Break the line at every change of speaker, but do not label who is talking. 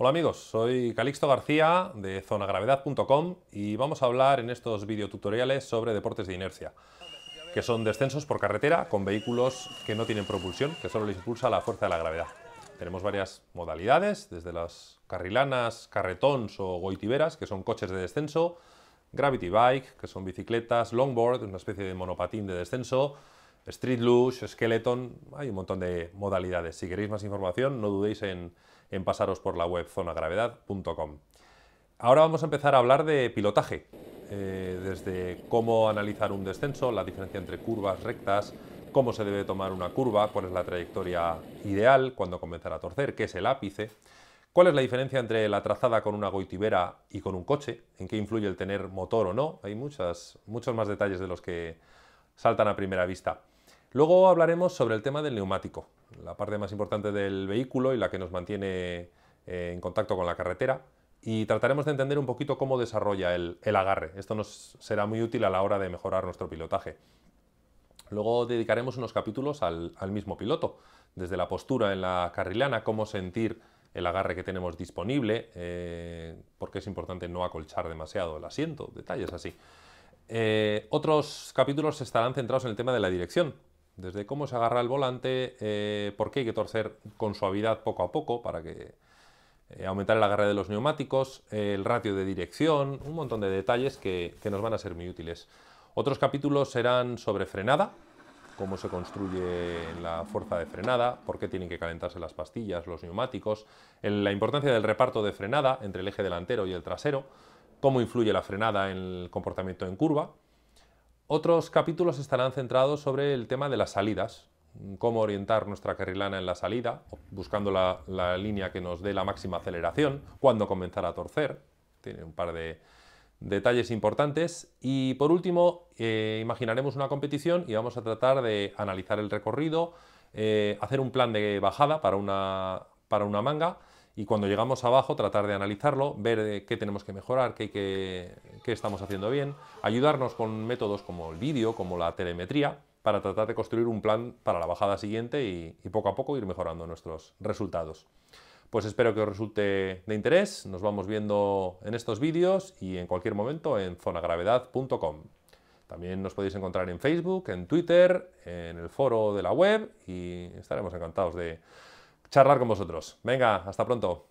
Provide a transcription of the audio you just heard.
Hola amigos, soy Calixto García de zonagravedad.com y vamos a hablar en estos videotutoriales sobre deportes de inercia, que son descensos por carretera con vehículos que no tienen propulsión, que solo les impulsa la fuerza de la gravedad. Tenemos varias modalidades, desde las carrilanas, carretons o goitiberas, que son coches de descenso, gravity bike, que son bicicletas, longboard, una especie de monopatín de descenso, Street Lush, Skeleton, hay un montón de modalidades. Si queréis más información, no dudéis en, pasaros por la web zonagravedad.com. Ahora vamos a empezar a hablar de pilotaje, eh, desde cómo analizar un descenso, la diferencia entre curvas rectas, cómo se debe tomar una curva, cuál es la trayectoria ideal, cuándo comenzar a torcer, qué es el ápice, cuál es la diferencia entre la trazada con una goitibera y con un coche, en qué influye el tener motor o no. Hay muchas, muchos más detalles de los que saltan a primera vista. Luego hablaremos sobre el tema del neumático, la parte más importante del vehículo y la que nos mantiene eh, en contacto con la carretera. Y trataremos de entender un poquito cómo desarrolla el, agarre. Esto nos será muy útil a la hora de mejorar nuestro pilotaje. Luego dedicaremos unos capítulos al, mismo piloto, desde la postura en la carrilana, cómo sentir el agarre que tenemos disponible, eh, porque es importante no acolchar demasiado el asiento, detalles así. Eh, otros capítulos estarán centrados en el tema de la dirección, desde cómo se agarra el volante, eh, por qué hay que torcer con suavidad poco a poco para que eh, aumentar el agarre de los neumáticos, el ratio de dirección, un montón de detalles que, nos van a ser muy útiles. Otros capítulos serán sobre frenada, cómo se construye la fuerza de frenada, por qué tienen que calentarse las pastillas, los neumáticos, la importancia del reparto de frenada entre el eje delantero y el trasero, cómo influye la frenada en el comportamiento en curva. Otros capítulos estarán centrados sobre el tema de las salidas, cómo orientar nuestra carrilana en la salida, buscando la, línea que nos dé la máxima aceleración, cuándo comenzar a torcer. Tiene un par de, detalles importantes. Y por último, eh, imaginaremos una competición y vamos a tratar de analizar el recorrido, eh, hacer un plan de bajada para una manga y cuando llegamos abajo tratar de analizarlo, ver eh, qué tenemos que mejorar, qué, estamos haciendo bien, ayudarnos con métodos como el vídeo, como la telemetría, para tratar de construir un plan para la bajada siguiente y, y poco a poco ir mejorando nuestros resultados. Pues espero que os resulte de interés, nos vamos viendo en estos vídeos y en cualquier momento en zonagravedad.com. También nos podéis encontrar en Facebook, en Twitter, en el foro de la web y estaremos encantados de charlar con vosotros. Venga, hasta pronto.